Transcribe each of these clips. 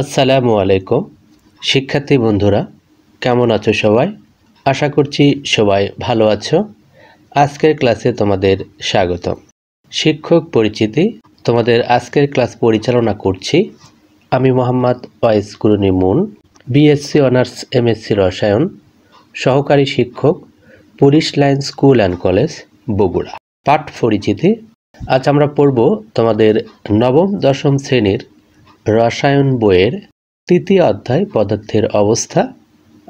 আসসালামু আলাইকুম শিক্ষার্থী বন্ধুরা কেমন আছো সবাই আশা করছি সবাই ভালো আছো আজকের ক্লাসে তোমাদের স্বাগত শিক্ষক পরিচিতি তোমাদের আজকের ক্লাস পরিচালনা করছি আমি মোহাম্মদ ওয়াইস কুরুনি মুন বিএসসি অনার্স এমএসসি রসায়ন সহকারী শিক্ষক police line school and college Bogura পাঠ পরিচিতি আজ আমরা পড়ব তোমাদের নবম দশম শ্রেণীর রসায়ন বইয়ের তৃতীয় অধ্যায় পদার্থের অবস্থা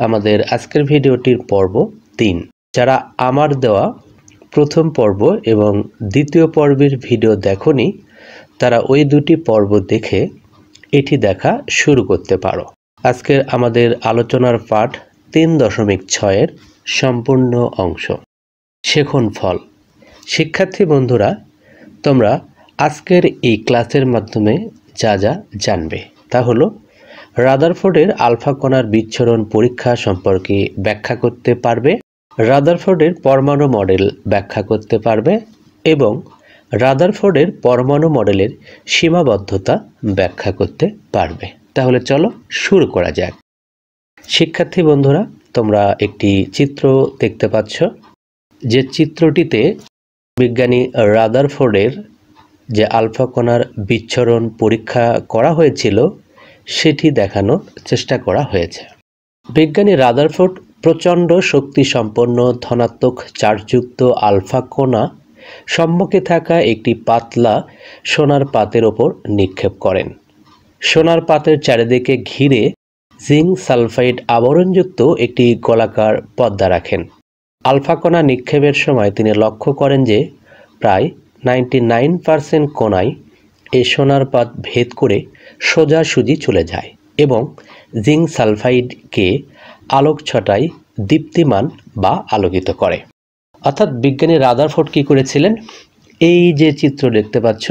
আমাদের আজকের ভিডিওটির পর্ব তিন যারা আমার দেওয়া প্রথম পর্ব এবং দ্বিতীয় পর্বের ভিডিও দেখনি তারা ওই দুটি পর্ব দেখে এটি দেখা শুরু করতে পারো আজকের আমাদের আলোচনার পাঠ তিন দশমিক ছয়ের সম্পূর্ণ অংশ শেখন ফল শিক্ষার্থী বন্ধুরা তোমরা আজকের এই ক্লাসের মাধ্যমে যা যা জানবে তা হলো রাদারফোর্ডের আলফা কণার বিচ্ছরণ পরীক্ষা সম্পর্কে ব্যাখ্যা করতে পারবে রাদারফোর্ডের পরমাণু মডেল ব্যাখ্যা করতে পারবে এবং রাদারফোর্ডের পরমাণু মডেলের সীমাবদ্ধতা ব্যাখ্যা করতে পারবে তাহলে চলো শুরু করা যাক শিক্ষার্থী বন্ধুরা তোমরা একটি চিত্র দেখতে পাচ্ছ যে চিত্রটিতে বিজ্ঞানী রাদারফোর্ডের যে আলফা কণার বিচ্ছরণ পরীক্ষা করা হয়েছিল সেটি দেখানোর চেষ্টা করা হয়েছে বিজ্ঞানী রাদারফোর্ড প্রচণ্ড শক্তি সম্পন্ন ধনাত্মক চার্জযুক্ত আলফা কণা সম্মুখে থাকা একটি পাতলা সোনার পাতের ওপর নিক্ষেপ করেন সোনার পাতের চারিদিকে ঘিরে জিঙ্ক সালফাইড আবরণযুক্ত একটি গোলাকার পদ্মা রাখেন আলফা কণা নিক্ষেপের সময় তিনি লক্ষ্য করেন যে প্রায় নাইনটি নাইন পারসেন্ট কণায় এই সোনার পাত ভেদ করে সোজাসুজি চলে যায় এবং জিঙ্ক সালফাইডকে আলোক ছটায় দীপ্তিমান বা আলোকিত করে অর্থাৎ বিজ্ঞানী রাদার রাদারফোর্ড কী করেছিলেন এই যে চিত্র দেখতে পাচ্ছ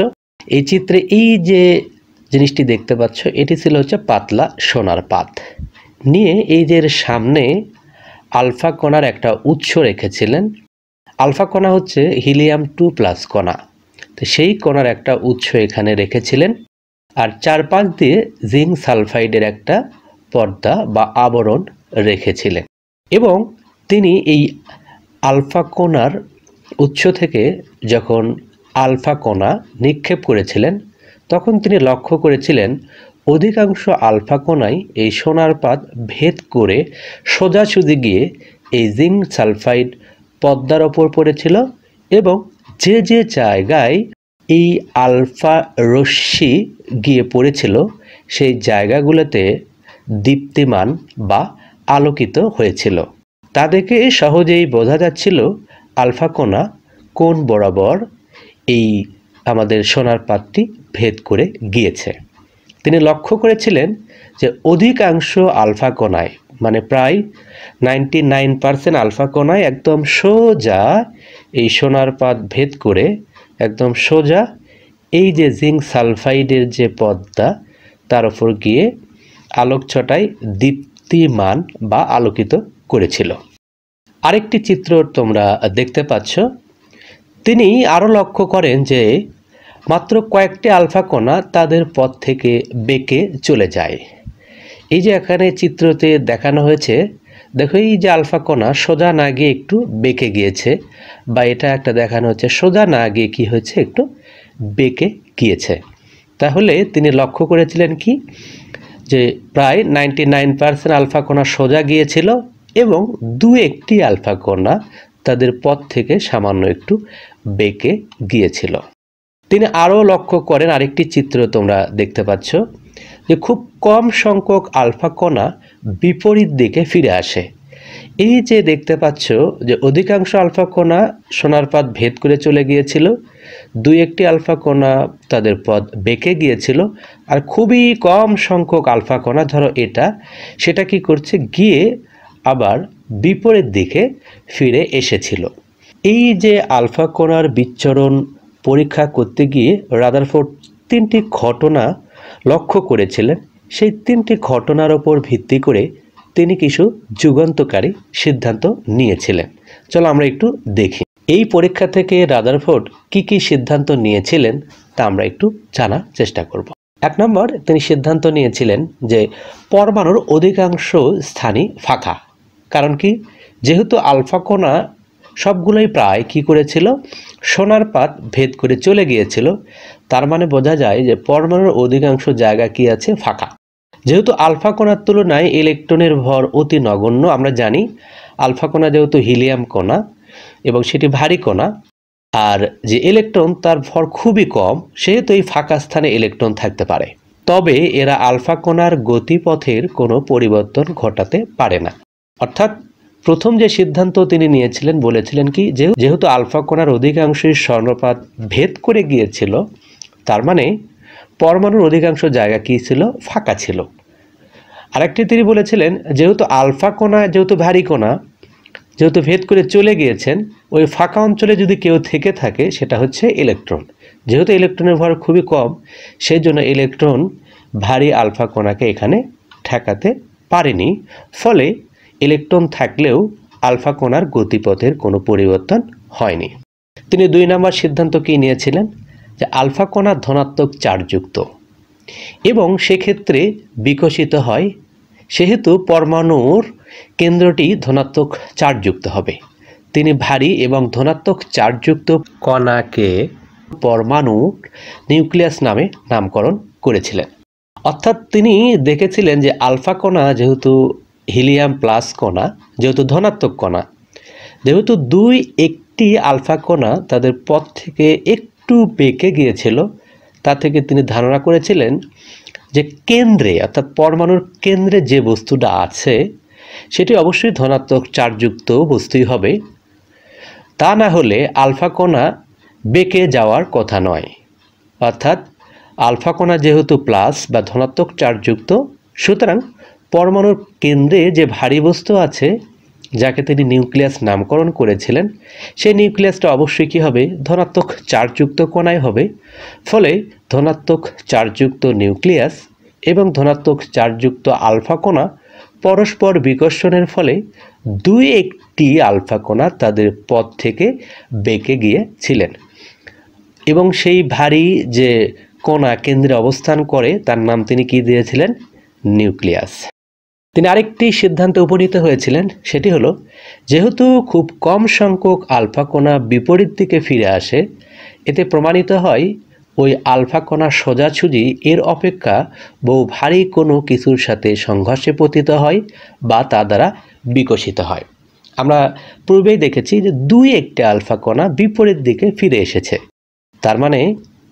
এই চিত্রে এই যে জিনিসটি দেখতে পাচ্ছ এটি ছিল হচ্ছে পাতলা সোনার পাত নিয়ে এই যে সামনে আলফা কণার একটা উৎস রেখেছিলেন আলফা কণা হচ্ছে হিলিয়াম টু প্লাস কণা তো সেই কণার একটা উৎস এখানে রেখেছিলেন আর চার পাঁচ দিয়ে জিঙ্ক সালফাইডের একটা পর্দা বা আবরণ রেখেছিলেন এবং তিনি এই আলফা কণার উৎস থেকে যখন আলফা কণা নিক্ষেপ করেছিলেন তখন তিনি লক্ষ্য করেছিলেন অধিকাংশ আলফা কণাই এই সোনার পাত ভেদ করে সোজাসুজি গিয়ে এই জিঙ্ক সালফাইড পদ্মার ওপর পড়েছিল এবং যে যে জায়গায় এই আলফা রশ্মি গিয়ে পড়েছিল সেই জায়গাগুলোতে দীপ্তিমান বা আলোকিত হয়েছিল তা দেখে সহজেই বোঝা যাচ্ছিল আলফা কোনা কোন বরাবর এই আমাদের সোনার পাতটি ভেদ করে গিয়েছে তিনি লক্ষ্য করেছিলেন যে অধিকাংশ আলফা কোনায় মানে প্রায় নাইনটি নাইন পারসেন্ট আলফা কণায় একদম সোজা এই সোনার পাত ভেদ করে একদম সোজা এই যে জিঙ্ক সালফাইডের যে পদটা তার ওপর গিয়ে আলোক ছটায় দীপ্তিমান বা আলোকিত করেছিল আরেকটি চিত্র তোমরা দেখতে পাচ্ছ তিনি আরও লক্ষ্য করেন যে মাত্র কয়েকটি আলফা কণা তাদের পথ থেকে বেঁকে চলে যায় এই যে এখানে চিত্রতে দেখানো হয়েছে দেখো এই যে আলফা কণা সোজা না গিয়ে একটু বেঁকে গিয়েছে বা এটা একটা দেখানো হচ্ছে সোজা না গিয়ে কি হয়েছে একটু বেঁকে গিয়েছে তাহলে তিনি লক্ষ্য করেছিলেন কি যে প্রায় নাইনটি নাইন পার্সেন্ট আলফা কণা সোজা গিয়েছিল এবং দু একটি আলফা কণা তাদের পথ থেকে সামান্য একটু বেঁকে গিয়েছিল তিনি আরও লক্ষ্য করেন আরেকটি চিত্র তোমরা দেখতে পাচ্ছ যে খুব কম সংখ্যক আলফা কণা বিপরীত দিকে ফিরে আসে এই যে দেখতে পাচ্ছ যে অধিকাংশ আলফা কণা সোনার পাত ভেদ করে চলে গিয়েছিল দুই একটি আলফা কণা তাদের পদ বেঁকে গিয়েছিল আর খুবই কম সংখ্যক আলফা কণা ধরো এটা সেটা কি করছে গিয়ে আবার বিপরীত দিকে ফিরে এসেছিল এই যে আলফা কণার বিচ্ছরণ পরীক্ষা করতে গিয়ে রাদারফোর্ড তিনটি ঘটনা লক্ষ্য করেছিলেন সেই তিনটি ঘটনার ওপর ভিত্তি করে তিনি কিছু যুগান্তকারী সিদ্ধান্ত নিয়েছিলেন চলো আমরা একটু দেখি এই পরীক্ষা থেকে রাদারফোর্ড কি কি সিদ্ধান্ত নিয়েছিলেন তা আমরা একটু জানার চেষ্টা করব এক নম্বর তিনি সিদ্ধান্ত নিয়েছিলেন যে পরমাণুর অধিকাংশ স্থানই ফাঁকা কারণ কি যেহেতু আলফা সবগুলোই প্রায় কি করেছিল সোনার পাত ভেদ করে চলে গিয়েছিল তার মানে বোঝা যায় যে পরমাণুর অধিকাংশ জায়গা কি আছে ফাঁকা যেহেতু আলফা কণার তুলনায় ইলেকট্রনের ভর অতি নগণ্য আমরা জানি আলফা কণা যেহেতু হিলিয়াম কণা এবং সেটি ভারী কণা আর যে ইলেকট্রন তার ভর খুবই কম সেহেতু এই ফাঁকা স্থানে ইলেকট্রন থাকতে পারে তবে এরা আলফা কণার গতিপথের কোনো পরিবর্তন ঘটাতে পারে না অর্থাৎ প্রথম যে সিদ্ধান্ত তিনি নিয়েছিলেন বলেছিলেন কি যেহেতু আলফা কণার অধিকাংশই স্বর্ণপাত ভেদ করে গিয়েছিল তার মানে পরমাণুর অধিকাংশ জায়গা কী ছিল ফাঁকা ছিল আরেকটি তিনি বলেছিলেন যেহেতু আলফা কোনা যেহেতু ভারী কোনা যেহেতু ভেদ করে চলে গিয়েছেন ওই ফাঁকা অঞ্চলে যদি কেউ থেকে থাকে সেটা হচ্ছে ইলেকট্রন যেহেতু ইলেকট্রনের ভর খুবই কম সেই জন্য ইলেকট্রন ভারী আলফা কোনাকে এখানে ঠেকাতে পারেনি ফলে ইলেকট্রন থাকলেও আলফা কোনার গতিপথের কোনো পরিবর্তন হয়নি তিনি দুই নম্বর সিদ্ধান্ত কী নিয়েছিলেন যে আলফা কণা ধনাত্মক চার্জযুক্ত এবং সেক্ষেত্রে বিকশিত হয় সেহেতু পরমাণুর কেন্দ্রটি ধনাত্মক চার্জযুক্ত হবে তিনি ভারী এবং ধনাত্মক চার্জযুক্ত কণাকে পরমাণুর নিউক্লিয়াস নামে নামকরণ করেছিলেন অর্থাৎ তিনি দেখেছিলেন যে আলফা কণা যেহেতু হিলিয়াম প্লাস কণা যেহেতু ধনাত্মক কণা যেহেতু দুই একটি আলফা কণা তাদের পথ থেকে একটু একটু বেঁকে গিয়েছিল তা থেকে তিনি ধারণা করেছিলেন যে কেন্দ্রে অর্থাৎ পরমাণুর কেন্দ্রে যে বস্তুটা আছে সেটি অবশ্যই ধনাত্মক চার্জযুক্ত বস্তুই হবে তা না হলে আলফা কণা বেঁকে যাওয়ার কথা নয় অর্থাৎ আলফা কণা যেহেতু প্লাস বা ধনাত্মক চার্জযুক্ত সুতরাং পরমাণুর কেন্দ্রে যে ভারী বস্তু আছে যাকে তিনি নিউক্লিয়াস নামকরণ করেছিলেন সেই নিউক্লিয়াসটা অবশ্যই কী হবে ধনাত্মক চার্জযুক্ত কণায় হবে ফলে ধনাত্মক চার্জযুক্ত নিউক্লিয়াস এবং ধনাত্মক চার্জযুক্ত আলফা কণা পরস্পর বিকর্ষণের ফলে দুই একটি আলফা কণা তাদের পথ থেকে বেঁকে গিয়েছিলেন এবং সেই ভারী যে কণা কেন্দ্রে অবস্থান করে তার নাম তিনি কি দিয়েছিলেন নিউক্লিয়াস তিনি আরেকটি সিদ্ধান্তে উপনীত হয়েছিলেন সেটি হলো যেহেতু খুব কম সংখ্যক আলফা কণা বিপরীত দিকে ফিরে আসে এতে প্রমাণিত হয় ওই আলফা কণা সোজাসুজি এর অপেক্ষা বহু ভারী কোনো কিছুর সাথে সংঘর্ষে পতিত হয় বা তা দ্বারা বিকশিত হয় আমরা পূর্বেই দেখেছি যে দুই একটি আলফা কণা বিপরীত দিকে ফিরে এসেছে তার মানে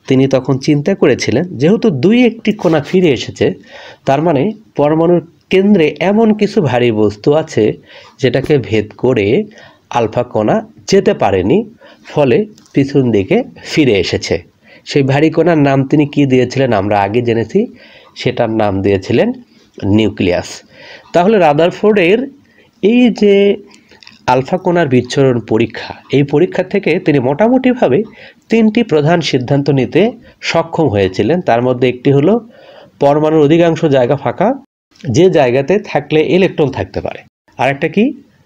তিনি তখন চিন্তা করেছিলেন যেহেতু দুই একটি কণা ফিরে এসেছে তার মানে পরমাণুর কেন্দ্রে এমন কিছু ভারী বস্তু আছে যেটাকে ভেদ করে আলফা কণা যেতে পারেনি ফলে পিছন দিকে ফিরে এসেছে সেই ভারী কণার নাম তিনি কি দিয়েছিলেন আমরা আগে জেনেছি সেটার নাম দিয়েছিলেন নিউক্লিয়াস তাহলে রাদারফোর্ডের এই যে আলফা কণার বিচ্ছরণ পরীক্ষা এই পরীক্ষা থেকে তিনি মোটামুটিভাবে তিনটি প্রধান সিদ্ধান্ত নিতে সক্ষম হয়েছিলেন তার মধ্যে একটি হলো পরমাণুর অধিকাংশ জায়গা ফাঁকা যে জায়গাতে থাকলে ইলেকট্রন থাকতে পারে আর একটা কি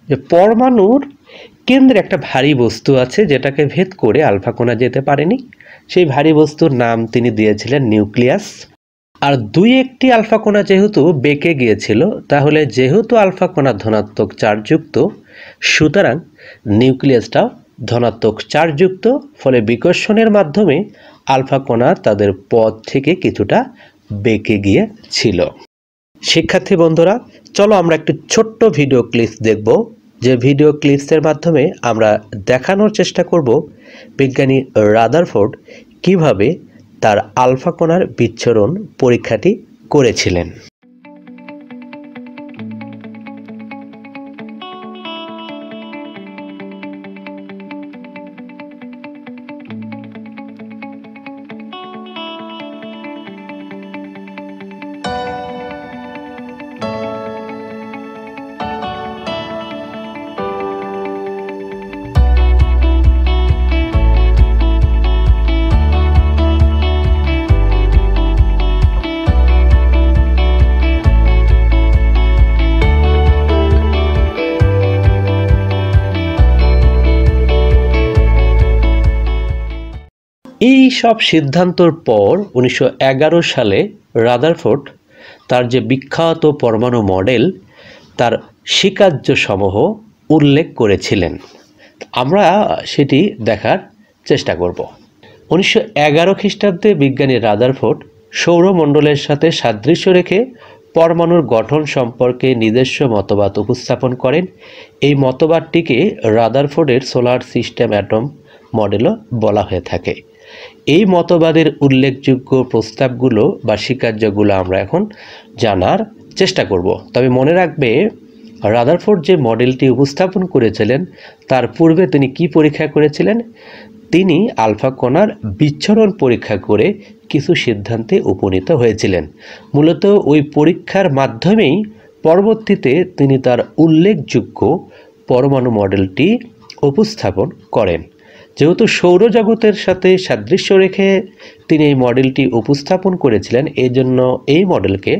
যে পরমাণুর কেন্দ্রে একটা ভারী বস্তু আছে যেটাকে ভেদ করে আলফা কোনা যেতে পারেনি সেই ভারী বস্তুর নাম তিনি দিয়েছিলেন নিউক্লিয়াস আর দুই একটি আলফা কোনা যেহেতু বেঁকে গিয়েছিল তাহলে যেহেতু আলফা কোনা ধনাত্মক চার্জযুক্ত সুতরাং নিউক্লিয়াসটাও ধনাত্মক চার্জযুক্ত ফলে বিকর্ষণের মাধ্যমে আলফা কোনা তাদের পথ থেকে কিছুটা বেঁকে গিয়েছিল শিক্ষার্থী বন্ধুরা চলো আমরা একটি ছোট্ট ভিডিও ক্লিপস দেখব যে ভিডিও ক্লিপসের মাধ্যমে আমরা দেখানোর চেষ্টা করব বিজ্ঞানী রাদারফোর্ড কিভাবে তার আলফা কণার বিচ্ছরণ পরীক্ষাটি করেছিলেন সব সিদ্ধান্তর পর উনিশশো সালে রাদারফোর্ড তার যে বিখ্যাত পরমাণু মডেল তার স্বীকার্য সমূহ উল্লেখ করেছিলেন আমরা সেটি দেখার চেষ্টা করব উনিশশো এগারো খ্রিস্টাব্দে বিজ্ঞানী রাদারফোর্ড সৌরমণ্ডলের সাথে সাদৃশ্য রেখে পরমাণুর গঠন সম্পর্কে নিজস্ব মতবাদ উপস্থাপন করেন এই মতবাদটিকে রাদারফোর্ডের সোলার সিস্টেম অ্যাটম মডেলও বলা হয়ে থাকে এই মতবাদের উল্লেখযোগ্য প্রস্তাবগুলো বা স্বীকার্যগুলো আমরা এখন জানার চেষ্টা করব তবে মনে রাখবে রাদারফোর্ড যে মডেলটি উপস্থাপন করেছিলেন তার পূর্বে তিনি কি পরীক্ষা করেছিলেন তিনি আলফা কণার বিচ্ছরণ পরীক্ষা করে কিছু সিদ্ধান্তে উপনীত হয়েছিলেন মূলত ওই পরীক্ষার মাধ্যমেই পরবর্তীতে তিনি তার উল্লেখযোগ্য পরমাণু মডেলটি উপস্থাপন করেন যেহেতু সৌরজগতের সাথে সাদৃশ্য রেখে তিনি এই মডেলটি উপস্থাপন করেছিলেন এই জন্য এই মডেলকে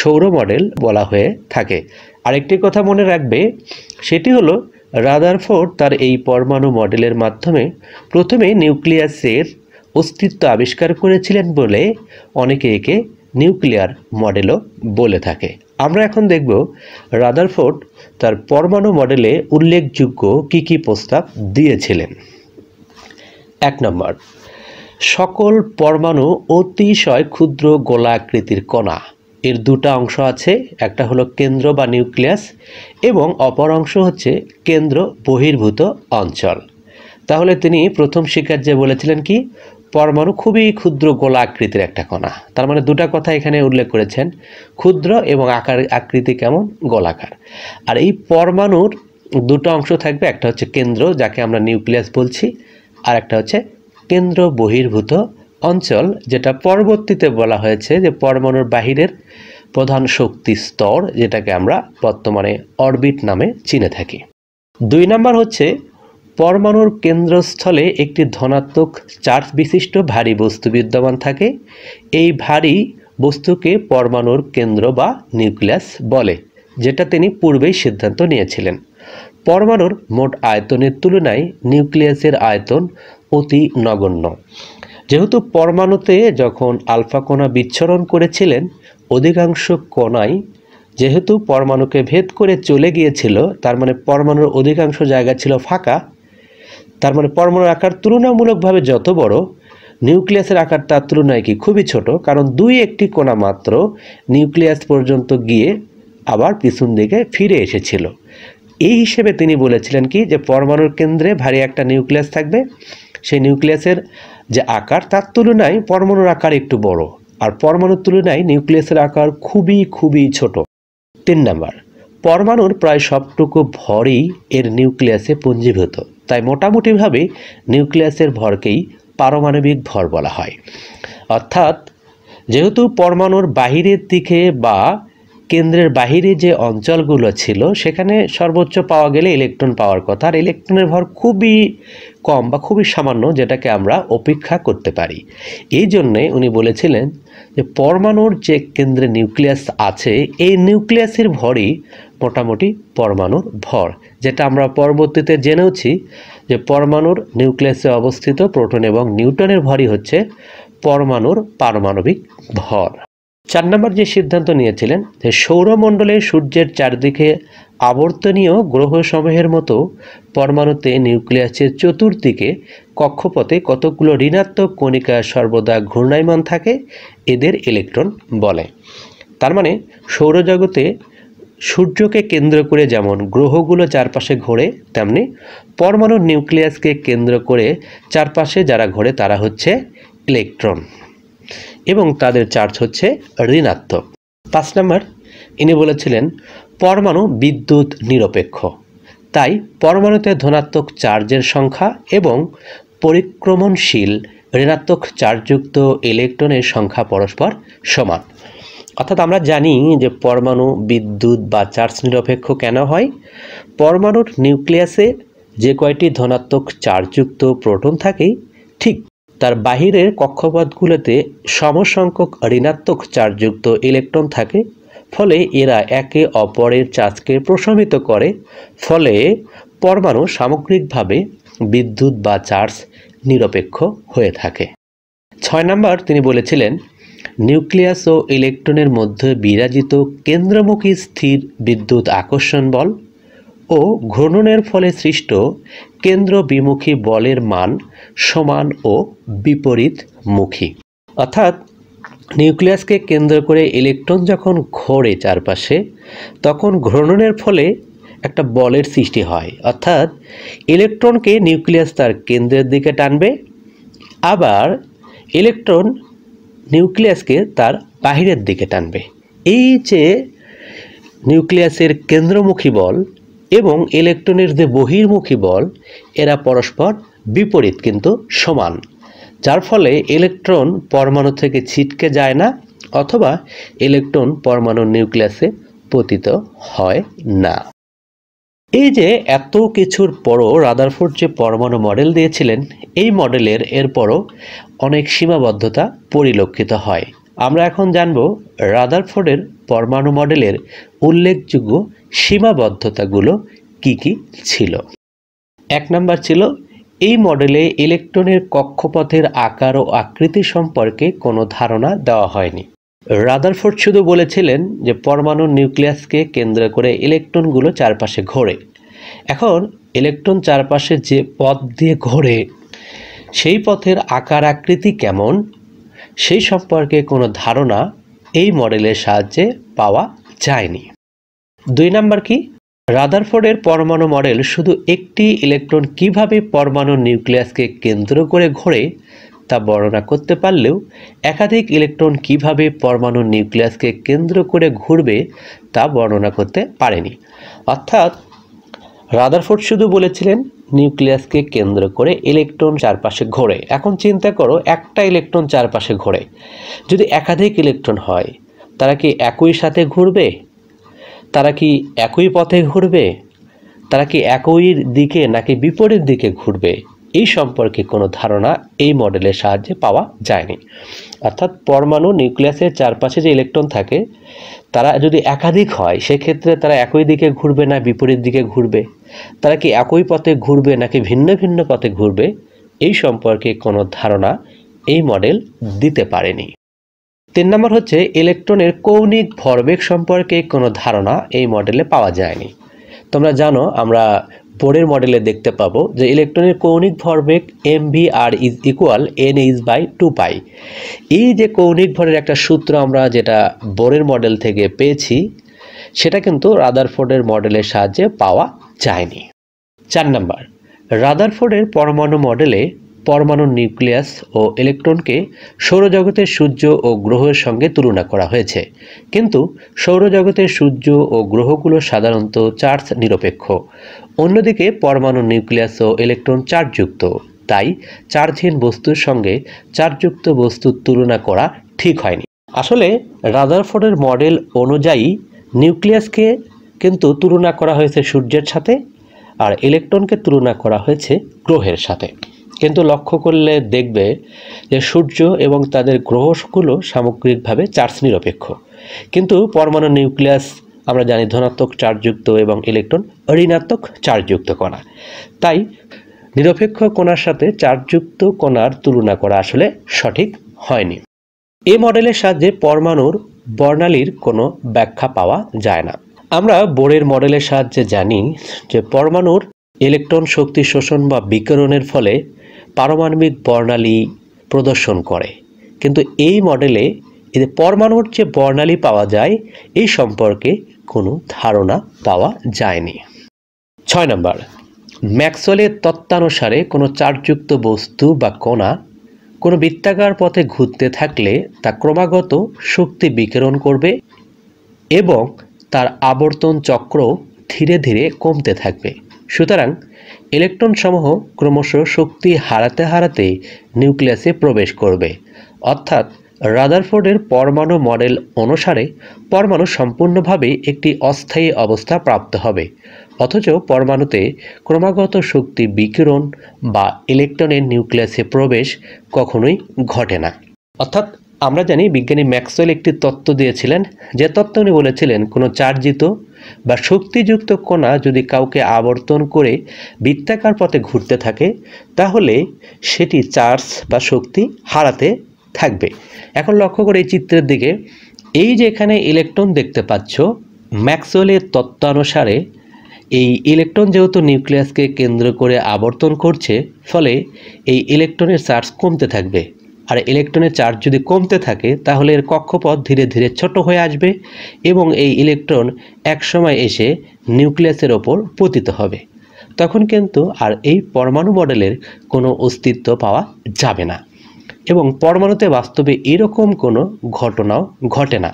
সৌর মডেল বলা হয়ে থাকে আরেকটি কথা মনে রাখবে সেটি হলো রাদারফোর্ড তার এই পরমাণু মডেলের মাধ্যমে প্রথমে নিউক্লিয়াসের অস্তিত্ব আবিষ্কার করেছিলেন বলে অনেকে একে নিউক্লিয়ার মডেলও বলে থাকে আমরা এখন দেখব রাদারফোর্ড তার পরমাণু মডেলে উল্লেখযোগ্য কী কী প্রস্তাব দিয়েছিলেন এক নম্বর সকল পরমাণু অতিশয় ক্ষুদ্র গোলাকৃতির কণা এর দুটা অংশ আছে একটা হলো কেন্দ্র বা নিউক্লিয়াস এবং অপর অংশ হচ্ছে কেন্দ্র বহির্ভূত অঞ্চল তাহলে তিনি প্রথম শিকার যে বলেছিলেন কি পরমাণু খুবই ক্ষুদ্র গোলা আকৃতির একটা কণা তার মানে দুটা কথা এখানে উল্লেখ করেছেন ক্ষুদ্র এবং আকার আকৃতি কেমন গোলাকার আর এই পরমাণুর দুটো অংশ থাকবে একটা হচ্ছে কেন্দ্র যাকে আমরা নিউক্লিয়াস বলছি আর একটা হচ্ছে কেন্দ্র বহির্ভূত অঞ্চল যেটা পরবর্তীতে বলা হয়েছে যে পরমাণুর বাহিরের প্রধান শক্তি স্তর যেটাকে আমরা বর্তমানে অরবিট নামে চিনে থাকি দুই নাম্বার হচ্ছে পরমাণুর কেন্দ্রস্থলে একটি ধনাত্মক চার্জ বিশিষ্ট ভারী বস্তু বিদ্যমান থাকে এই ভারী বস্তুকে পরমাণুর কেন্দ্র বা নিউক্লিয়াস বলে যেটা তিনি পূর্বেই সিদ্ধান্ত নিয়েছিলেন পরমাণুর মোট আয়তনের তুলনায় নিউক্লিয়াসের আয়তন অতি নগণ্য যেহেতু পরমাণুতে যখন আলফা কণা বিচ্ছরণ করেছিলেন অধিকাংশ কণাই যেহেতু পরমাণুকে ভেদ করে চলে গিয়েছিল তার মানে পরমাণুর অধিকাংশ জায়গা ছিল ফাঁকা তার মানে পরমাণুর আকার তুলনামূলকভাবে যত বড় নিউক্লিয়াসের আকার তার তুলনায় কি খুবই ছোট কারণ দুই একটি কণা মাত্র নিউক্লিয়াস পর্যন্ত গিয়ে আবার পিছন দিকে ফিরে এসেছিল এই হিসেবে তিনি বলেছিলেন কি যে পরমাণুর কেন্দ্রে ভারী একটা নিউক্লিয়াস থাকবে সেই নিউক্লিয়াসের যে আকার তার তুলনায় পরমাণুর আকার একটু বড় আর পরমাণুর তুলনায় নিউক্লিয়াসের আকার খুবই খুবই ছোট তিন নাম্বার পরমাণুর প্রায় সবটুকু ভরই এর নিউক্লিয়াসে পুঞ্জীভূত তাই মোটামুটিভাবে নিউক্লিয়াসের ভরকেই পারমাণবিক ভর বলা হয় অর্থাৎ যেহেতু পরমাণুর বাহিরের দিকে বা কেন্দ্রের বাহিরে যে অঞ্চলগুলো ছিল সেখানে সর্বোচ্চ পাওয়া গেলে ইলেকট্রন পাওয়ার কথা আর ইলেকট্রনের ভর খুবই কম বা খুবই সামান্য যেটাকে আমরা অপেক্ষা করতে পারি এই জন্যে উনি বলেছিলেন যে পরমাণুর যে কেন্দ্রে নিউক্লিয়াস আছে এই নিউক্লিয়াসের ভরই মোটামুটি পরমাণুর ভর যেটা আমরা পরবর্তীতে জেনেওছি যে পরমাণুর নিউক্লিয়াসে অবস্থিত প্রোটন এবং নিউটনের ভরই হচ্ছে পরমাণুর পারমাণবিক ভর চার নম্বর যে সিদ্ধান্ত নিয়েছিলেন যে সৌরমণ্ডলে সূর্যের চারদিকে আবর্তনীয় গ্রহসমূহের মতো পরমাণুতে নিউক্লিয়াসের চতুর্দিকে কক্ষপথে কতগুলো ঋণাত্মক কণিকা সর্বদা ঘূর্ণায়মান থাকে এদের ইলেকট্রন বলে তার মানে সৌরজগতে সূর্যকে কেন্দ্র করে যেমন গ্রহগুলো চারপাশে ঘোরে তেমনি পরমাণু নিউক্লিয়াসকে কেন্দ্র করে চারপাশে যারা ঘোরে তারা হচ্ছে ইলেকট্রন এবং তাদের চার্জ হচ্ছে ঋণাত্মক পাঁচ নম্বর ইনি বলেছিলেন পরমাণু বিদ্যুৎ নিরপেক্ষ তাই পরমাণুতে ধনাত্মক চার্জের সংখ্যা এবং পরিক্রমণশীল ঋণাত্মক চার্জযুক্ত ইলেকট্রনের সংখ্যা পরস্পর সমান অর্থাৎ আমরা জানি যে পরমাণু বিদ্যুৎ বা চার্জ নিরপেক্ষ কেন হয় পরমাণুর নিউক্লিয়াসে যে কয়টি ধনাত্মক চার্জযুক্ত প্রোটন থাকে ঠিক তার বাহিরের কক্ষপথগুলোতে সমসংখ্যক ঋণাত্মক চার্জযুক্ত ইলেকট্রন থাকে ফলে এরা একে অপরের চার্জকে প্রশমিত করে ফলে পরমাণু সামগ্রিকভাবে বিদ্যুৎ বা চার্জ নিরপেক্ষ হয়ে থাকে ছয় নম্বর তিনি বলেছিলেন নিউক্লিয়াস ও ইলেকট্রনের মধ্যে বিরাজিত কেন্দ্রমুখী স্থির বিদ্যুৎ আকর্ষণ বল ও ঘূর্ণনের ফলে সৃষ্ট কেন্দ্রবিমুখী বলের মান সমান ও বিপরীতমুখী অর্থাৎ নিউক্লিয়াসকে কেন্দ্র করে ইলেকট্রন যখন ঘোরে চারপাশে তখন ঘূর্ণনের ফলে একটা বলের সৃষ্টি হয় অর্থাৎ ইলেকট্রনকে নিউক্লিয়াস তার কেন্দ্রের দিকে টানবে আবার ইলেকট্রন নিউক্লিয়াসকে তার বাহিরের দিকে টানবে এই যে নিউক্লিয়াসের কেন্দ্রমুখী বল এবং ইলেকট্রনের যে বহির্মুখী বল এরা পরস্পর বিপরীত কিন্তু সমান যার ফলে ইলেকট্রন পরমাণু থেকে ছিটকে যায় না অথবা ইলেকট্রন পরমাণু নিউক্লিয়াসে পতিত হয় না এই যে এত কিছুর পরও রাদারফোর্ড যে পরমাণু মডেল দিয়েছিলেন এই মডেলের এরপরও অনেক সীমাবদ্ধতা পরিলক্ষিত হয় আমরা এখন জানব রাদারফোর্ডের পরমাণু মডেলের উল্লেখযোগ্য সীমাবদ্ধতাগুলো কি কি ছিল এক নম্বর ছিল এই মডেলে ইলেকট্রনের কক্ষপথের আকার ও আকৃতি সম্পর্কে কোনো ধারণা দেওয়া হয়নি রাদারফোর্ড শুধু বলেছিলেন যে পরমাণু নিউক্লিয়াসকে কেন্দ্র করে ইলেকট্রনগুলো চারপাশে ঘোরে এখন ইলেকট্রন চারপাশে যে পথ দিয়ে ঘোরে সেই পথের আকার আকৃতি কেমন সেই সম্পর্কে কোনো ধারণা এই মডেলের সাহায্যে পাওয়া যায়নি দুই নম্বর কি রাদারফোর্ডের পরমাণু মডেল শুধু একটি ইলেকট্রন কিভাবে পরমাণু নিউক্লিয়াসকে কেন্দ্র করে ঘোরে তা বর্ণনা করতে পারলেও একাধিক ইলেকট্রন কিভাবে পরমাণু নিউক্লিয়াসকে কেন্দ্র করে ঘুরবে তা বর্ণনা করতে পারেনি অর্থাৎ রাদারফোর্ড শুধু বলেছিলেন নিউক্লিয়াসকে কেন্দ্র করে ইলেকট্রন চারপাশে ঘোরে এখন চিন্তা করো একটা ইলেকট্রন চারপাশে ঘোরে যদি একাধিক ইলেকট্রন হয় তারা কি একই সাথে ঘুরবে তারা কি একই পথে ঘুরবে তারা কি একই দিকে নাকি বিপরীত দিকে ঘুরবে এই সম্পর্কে কোনো ধারণা এই মডেলের সাহায্যে পাওয়া যায়নি অর্থাৎ পরমাণু নিউক্লিয়াসের চারপাশে যে ইলেকট্রন থাকে তারা যদি একাধিক হয় সেক্ষেত্রে তারা একই দিকে ঘুরবে না বিপরীত দিকে ঘুরবে তারা কি একই পথে ঘুরবে নাকি ভিন্ন ভিন্ন পথে ঘুরবে এই সম্পর্কে কোনো ধারণা এই মডেল দিতে পারেনি তিন নম্বর হচ্ছে ইলেকট্রনের কৌণিক ভরবেগ সম্পর্কে কোনো ধারণা এই মডেলে পাওয়া যায়নি তোমরা জানো আমরা পরের মডেলে দেখতে পাবো যে ইলেকট্রনের কৌণিক ভরবেগ M V R is equal N is by two pi এই যে কৌণিক ভরের একটা সূত্র আমরা যেটা বোরের মডেল থেকে পেয়েছি সেটা কিন্তু রাদারফোর্ডের মডেলের সাহায্যে পাওয়া যায়নি চার নাম্বার রাদারফোর্ডের পরমাণু মডেলে পরমাণু নিউক্লিয়াস ও ইলেকট্রনকে সৌরজগতের সূর্য ও গ্রহের সঙ্গে তুলনা করা হয়েছে কিন্তু সৌরজগতের সূর্য ও গ্রহগুলো সাধারণত চার্জ নিরপেক্ষ অন্যদিকে পরমাণু নিউক্লিয়াস ও ইলেকট্রন চার্জযুক্ত তাই চার্জহীন বস্তুর সঙ্গে চার্জযুক্ত বস্তুর তুলনা করা ঠিক হয়নি আসলে রাদারফোর্ডের মডেল অনুযায়ী নিউক্লিয়াসকে কিন্তু তুলনা করা হয়েছে সূর্যের সাথে আর ইলেকট্রনকে তুলনা করা হয়েছে গ্রহের সাথে কিন্তু লক্ষ্য করলে দেখবে যে সূর্য এবং তাদের গ্রহগুলো সামগ্রিকভাবে চার্জ নিরপেক্ষ কিন্তু পরমাণু নিউক্লিয়াস আমরা জানি ধনাত্মক চার্জযুক্ত এবং ইলেকট্রন ঋণাত্মক চার্জযুক্ত কণা তাই নিরপেক্ষ কণার সাথে চার্জযুক্ত কণার তুলনা করা আসলে সঠিক হয়নি এ মডেলের সাহায্যে পরমাণুর বর্ণালীর কোনো ব্যাখ্যা পাওয়া যায় না আমরা বোরের মডেলের সাহায্যে জানি যে পরমাণুর ইলেকট্রন শক্তি শোষণ বা বিকিরণের ফলে পারমাণবিক বর্ণালী প্রদর্শন করে কিন্তু এই মডেলে এদের পরমাণুর যে বর্ণালী পাওয়া যায় এই সম্পর্কে কোনো ধারণা পাওয়া যায়নি ছয় নম্বর ম্যাক্সওয়েলের তত্ত্বানুসারে কোনো চার্জযুক্ত বস্তু বা কণা কোনো বৃত্তাকার পথে ঘুরতে থাকলে তা ক্রমাগত শক্তি বিকিরণ করবে এবং তার আবর্তন চক্র ধীরে ধীরে কমতে থাকবে সুতরাং ইলেকট্রনসমূহ ক্রমশ শক্তি হারাতে হারাতে নিউক্লিয়াসে প্রবেশ করবে অর্থাৎ রাদারফোর্ডের পরমাণু মডেল অনুসারে পরমাণু সম্পূর্ণভাবে একটি অস্থায়ী অবস্থা প্রাপ্ত হবে অথচ পরমাণুতে ক্রমাগত শক্তি বিকিরণ বা ইলেকট্রনের নিউক্লিয়াসে প্রবেশ কখনোই ঘটে না অর্থাৎ আমরা জানি বিজ্ঞানী ম্যাক্সওয়েল একটি তত্ত্ব দিয়েছিলেন যে তত্ত্ব উনি বলেছিলেন কোনো চার্জিত বা শক্তিযুক্ত কণা যদি কাউকে আবর্তন করে বৃত্তাকার পথে ঘুরতে থাকে তাহলে সেটি চার্জ বা শক্তি হারাতে থাকবে এখন লক্ষ্য করে এই চিত্রের দিকে এই যে এখানে ইলেকট্রন দেখতে পাচ্ছ ম্যাক্সওয়েলের তত্ত্বানুসারে এই ইলেকট্রন যেহেতু নিউক্লিয়াসকে কেন্দ্র করে আবর্তন করছে ফলে এই ইলেকট্রনের চার্জ কমতে থাকবে আর ইলেকট্রনের চার্জ যদি কমতে থাকে তাহলে এর কক্ষপথ ধীরে ধীরে ছোট হয়ে আসবে এবং এই ইলেকট্রন একসময় এসে নিউক্লিয়াসের ওপর পতিত হবে তখন কিন্তু আর এই পরমাণু মডেলের কোনো অস্তিত্ব পাওয়া যাবে না এবং পরমাণুতে বাস্তবে এরকম কোনো ঘটনাও ঘটে না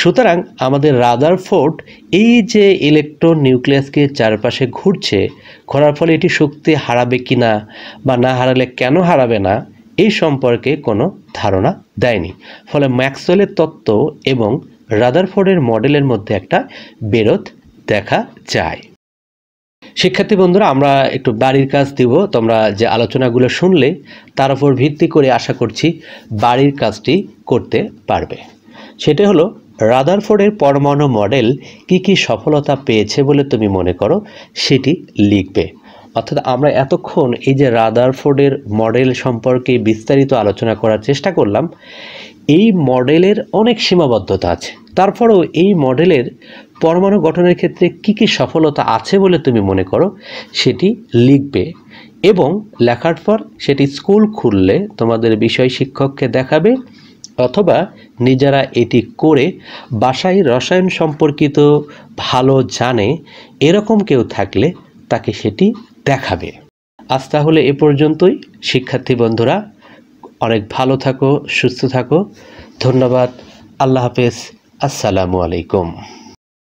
সুতরাং আমাদের রাদার ফোর্ট এই যে ইলেকট্রন নিউক্লিয়াসকে চারপাশে ঘুরছে ঘোরার ফলে এটি শক্তি হারাবে কি না বা না হারালে কেন হারাবে না এই সম্পর্কে কোনো ধারণা দেয়নি ফলে ম্যাক্সওয়েলের তত্ত্ব এবং রাদারফোর্ডের মডেলের মধ্যে একটা বেরোধ দেখা যায় শিক্ষার্থী বন্ধুরা আমরা একটু বাড়ির কাজ দিব তোমরা যে আলোচনাগুলো শুনলে তার উপর ভিত্তি করে আশা করছি বাড়ির কাজটি করতে পারবে সেটা হলো রাদারফোর্ডের পরমাণু মডেল কি কি সফলতা পেয়েছে বলে তুমি মনে করো সেটি লিখবে অর্থাৎ আমরা এতক্ষণ এই যে রাদারফোর্ডের মডেল সম্পর্কে বিস্তারিত আলোচনা করার চেষ্টা করলাম এই মডেলের অনেক সীমাবদ্ধতা আছে তারপরেও এই মডেলের পরমাণু গঠনের ক্ষেত্রে কি কি সফলতা আছে বলে তুমি মনে করো সেটি লিখবে এবং লেখার পর সেটি স্কুল খুললে তোমাদের বিষয় শিক্ষককে দেখাবে অথবা নিজেরা এটি করে বাসায় রসায়ন সম্পর্কিত ভালো জানে এরকম কেউ থাকলে তাকে সেটি দেখাবে আজ তাহলে এ পর্যন্তই শিক্ষার্থী বন্ধুরা অনেক ভালো থাকো সুস্থ থাকো ধন্যবাদ আল্লাহ হাফেজ আসসালামু আলাইকুম